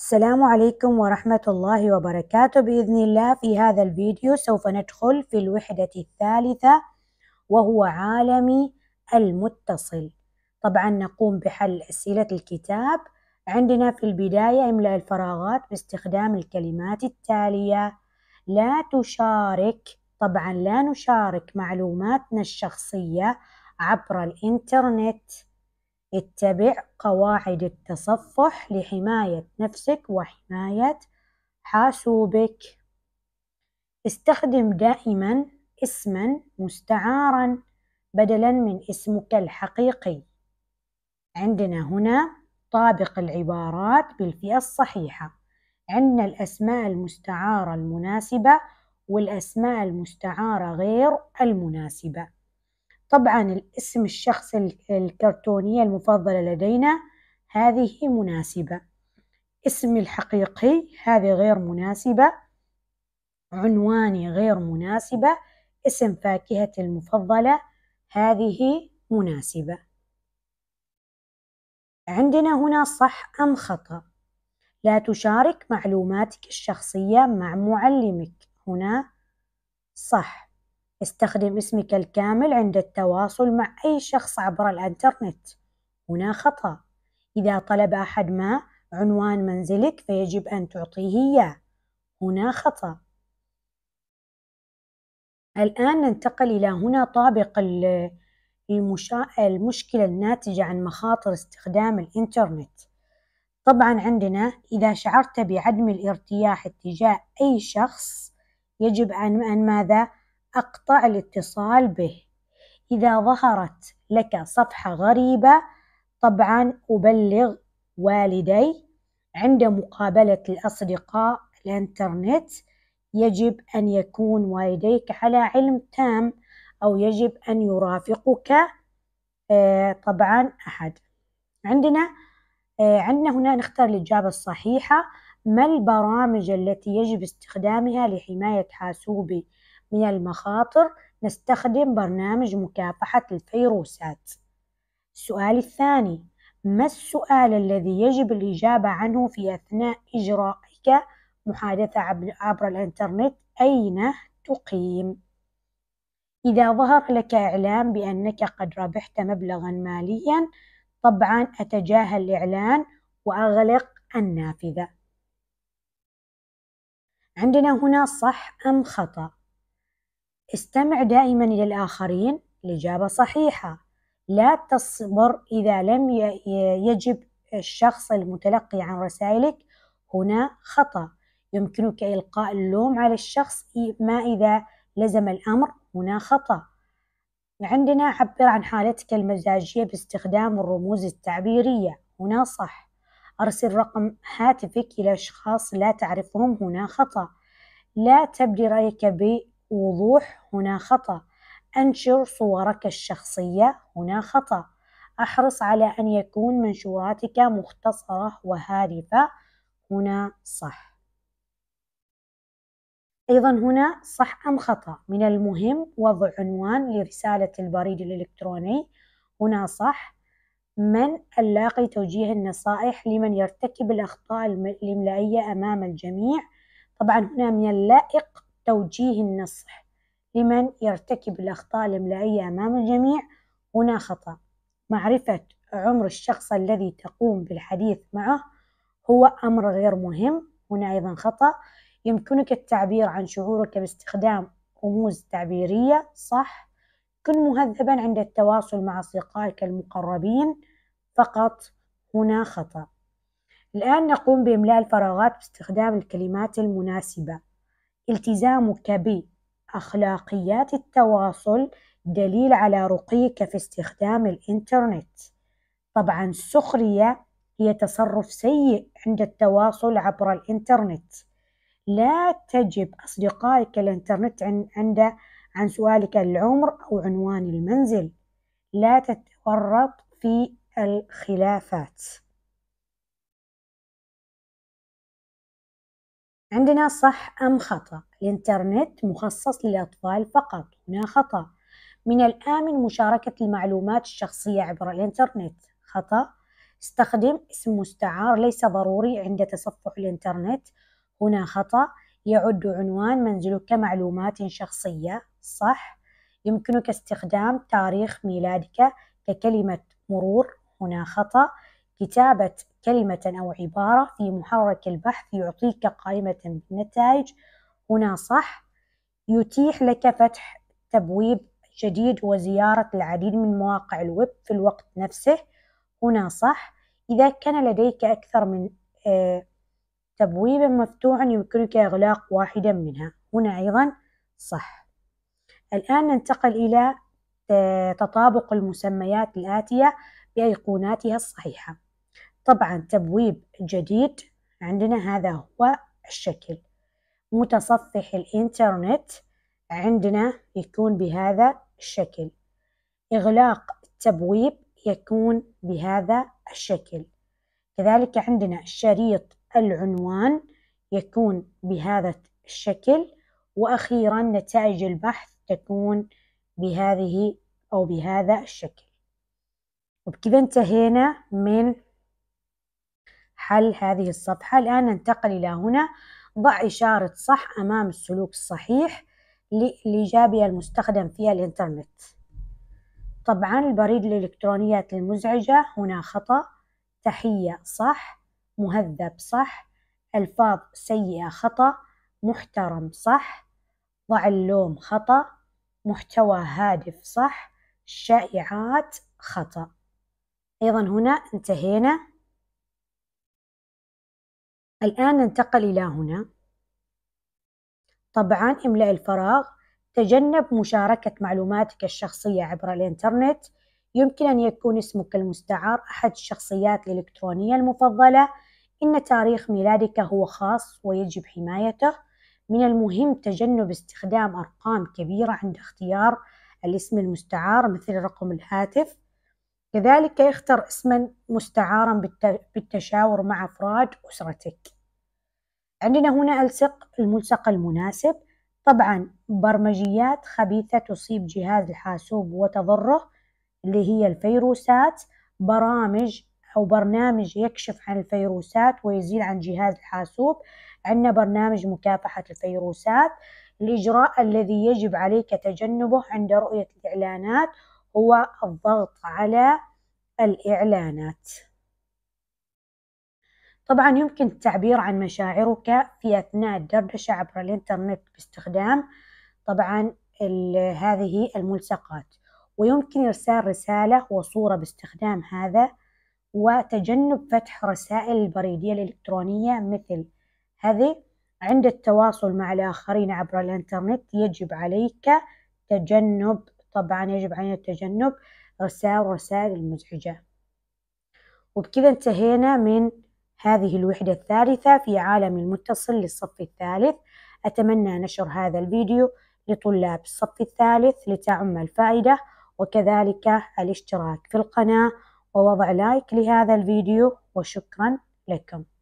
السلام عليكم ورحمة الله وبركاته بإذن الله في هذا الفيديو سوف ندخل في الوحدة الثالثة وهو عالمي المتصل طبعا نقوم بحل أسئلة الكتاب عندنا في البداية املأ الفراغات باستخدام الكلمات التالية لا تشارك طبعا لا نشارك معلوماتنا الشخصية عبر الإنترنت اتبع قواعد التصفح لحماية نفسك وحماية حاسوبك استخدم دائما اسما مستعارا بدلا من اسمك الحقيقي عندنا هنا طابق العبارات بالفئة الصحيحة عندنا الأسماء المستعارة المناسبة والأسماء المستعارة غير المناسبة طبعا الاسم الشخص الكرتونية المفضلة لدينا هذه مناسبة اسم الحقيقي هذه غير مناسبة عنواني غير مناسبة اسم فاكهتي المفضلة هذه مناسبة عندنا هنا صح أم خطأ لا تشارك معلوماتك الشخصية مع معلمك هنا صح استخدم اسمك الكامل عند التواصل مع أي شخص عبر الإنترنت هنا خطأ إذا طلب أحد ما عنوان منزلك فيجب أن تعطيه إياه هنا خطأ الآن ننتقل إلى هنا طابق المشا... المشكلة الناتجة عن مخاطر استخدام الإنترنت طبعا عندنا إذا شعرت بعدم الارتياح اتجاه أي شخص يجب أن ماذا أقطع الاتصال به إذا ظهرت لك صفحة غريبة طبعا أبلغ والدي عند مقابلة الأصدقاء الإنترنت يجب أن يكون والديك على علم تام أو يجب أن يرافقك آه، طبعا أحد عندنا آه، عندنا هنا نختار الإجابة الصحيحة ما البرامج التي يجب استخدامها لحماية حاسوبي من المخاطر نستخدم برنامج مكافحة الفيروسات السؤال الثاني ما السؤال الذي يجب الإجابة عنه في أثناء إجرائك محادثة عبر الإنترنت أين تقيم؟ إذا ظهر لك إعلان بأنك قد ربحت مبلغا ماليا طبعا أتجاهل الإعلان وأغلق النافذة عندنا هنا صح أم خطأ استمع دائما إلى الآخرين الإجابة صحيحة لا تصبر إذا لم يجب الشخص المتلقي عن رسائلك هنا خطأ يمكنك إلقاء اللوم على الشخص ما إذا لزم الأمر هنا خطأ عندنا عبر عن حالتك المزاجية باستخدام الرموز التعبيرية هنا صح أرسل رقم هاتفك إلى أشخاص لا تعرفهم هنا خطأ لا تبدي رأيك ب وضوح هنا خطأ أنشر صورك الشخصية هنا خطأ احرص على أن يكون منشوراتك مختصرة وهادفة هنا صح أيضا هنا صح أم خطأ من المهم وضع عنوان لرسالة البريد الإلكتروني هنا صح من اللاقي توجيه النصائح لمن يرتكب الأخطاء الإملائية أمام الجميع طبعا هنا من اللائق توجيه النصح لمن يرتكب الأخطاء الإملائية أمام الجميع هنا خطأ معرفة عمر الشخص الذي تقوم بالحديث معه هو أمر غير مهم هنا أيضا خطأ يمكنك التعبير عن شعورك باستخدام رموز تعبيرية صح كن مهذبا عند التواصل مع أصدقائك المقربين فقط هنا خطأ الآن نقوم بإملاء الفراغات باستخدام الكلمات المناسبة التزامك بأخلاقيات التواصل دليل على رقيك في استخدام الإنترنت طبعا السخرية هي تصرف سيء عند التواصل عبر الإنترنت لا تجب أصدقائك الإنترنت عن, عند عن سؤالك العمر أو عنوان المنزل لا تتورط في الخلافات عندنا صح أم خطأ الإنترنت مخصص للأطفال فقط هنا خطأ من الآمن مشاركة المعلومات الشخصية عبر الإنترنت خطأ استخدم اسم مستعار ليس ضروري عند تصفح الإنترنت هنا خطأ يعد عنوان منزلك معلومات شخصية صح يمكنك استخدام تاريخ ميلادك ككلمة مرور هنا خطأ كتابة كلمة أو عبارة في محرك البحث يعطيك قائمة النتائج هنا صح يتيح لك فتح تبويب جديد وزيارة العديد من مواقع الويب في الوقت نفسه هنا صح إذا كان لديك أكثر من آه، تبويب مفتوح يمكنك إغلاق واحدا منها هنا أيضا صح الآن ننتقل إلى آه، تطابق المسميات الآتية بأيقوناتها الصحيحة طبعا تبويب جديد عندنا هذا هو الشكل متصفح الإنترنت عندنا يكون بهذا الشكل إغلاق التبويب يكون بهذا الشكل كذلك عندنا شريط العنوان يكون بهذا الشكل وأخيرا نتائج البحث تكون بهذه أو بهذا الشكل وبكذا انتهينا من حل هذه الصفحة الآن ننتقل إلى هنا ضع إشارة صح أمام السلوك الصحيح لإيجابها المستخدم فيها الإنترنت طبعا البريد الإلكترونيات المزعجة هنا خطأ تحية صح مهذب صح ألفاظ سيئة خطأ محترم صح ضع اللوم خطأ محتوى هادف صح شائعات خطأ أيضا هنا انتهينا الآن ننتقل إلى هنا طبعا املأ الفراغ تجنب مشاركة معلوماتك الشخصية عبر الإنترنت يمكن أن يكون اسمك المستعار أحد الشخصيات الإلكترونية المفضلة إن تاريخ ميلادك هو خاص ويجب حمايته من المهم تجنب استخدام أرقام كبيرة عند اختيار الاسم المستعار مثل رقم الهاتف كذلك اختر اسما مستعارا بالتشاور مع أفراد أسرتك عندنا هنا ألصق الملصق المناسب طبعا برمجيات خبيثة تصيب جهاز الحاسوب وتضره اللي هي الفيروسات برامج أو برنامج يكشف عن الفيروسات ويزيل عن جهاز الحاسوب عندنا برنامج مكافحة الفيروسات الإجراء الذي يجب عليك تجنبه عند رؤية الإعلانات هو الضغط على الإعلانات طبعا يمكن التعبير عن مشاعرك في أثناء الدردشة عبر الإنترنت باستخدام طبعا هذه الملصقات ويمكن إرسال رسالة وصورة باستخدام هذا وتجنب فتح رسائل البريدية الإلكترونية مثل هذه عند التواصل مع الآخرين عبر الإنترنت يجب عليك تجنب طبعا يجب علينا تجنب إرسال رسائل المزعجة وبكذا انتهينا من هذه الوحدة الثالثة في عالم المتصل للصف الثالث أتمنى نشر هذا الفيديو لطلاب الصف الثالث لتعم الفائدة وكذلك الاشتراك في القناة ووضع لايك لهذا الفيديو وشكرا لكم